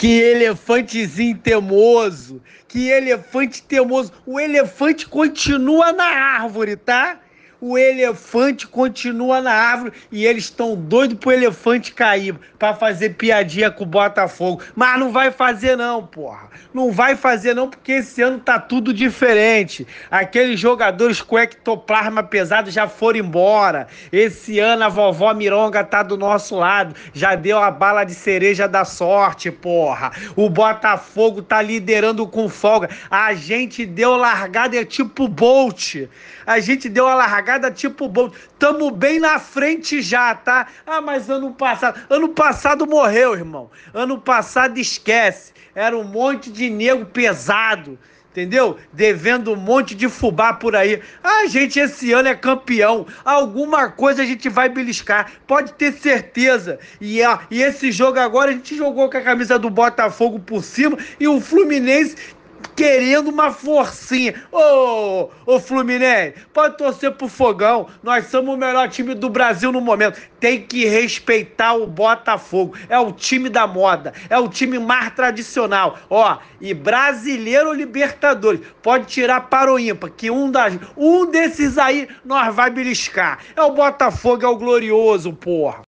Que elefantezinho temoso! Que elefante temoso! O elefante continua na árvore, tá? o elefante continua na árvore e eles estão doidos pro elefante cair, para fazer piadinha com o Botafogo. Mas não vai fazer não, porra. Não vai fazer não, porque esse ano tá tudo diferente. Aqueles jogadores com ectoplasma pesado já foram embora. Esse ano a vovó Mironga tá do nosso lado. Já deu a bala de cereja da sorte, porra. O Botafogo tá liderando com folga. A gente deu largada, é tipo Bolt. A gente deu a largada cagada tipo bom. Tamo bem na frente já, tá? Ah, mas ano passado. Ano passado morreu, irmão. Ano passado esquece. Era um monte de nego pesado entendeu? Devendo um monte de fubá por aí. Ah, gente, esse ano é campeão. Alguma coisa a gente vai beliscar, pode ter certeza. E, ah, e esse jogo agora a gente jogou com a camisa do Botafogo por cima e o Fluminense querendo uma forcinha. Ô, ô Fluminense, pode torcer pro fogão. Nós somos o melhor time do Brasil no momento. Tem que respeitar o Botafogo. É o time da moda. É o time mais tradicional. Ó, e brasileiro Libertadores. Pode tirar para o ímpar, que um, das, um desses aí nós vai beliscar. É o Botafogo, é o glorioso, porra.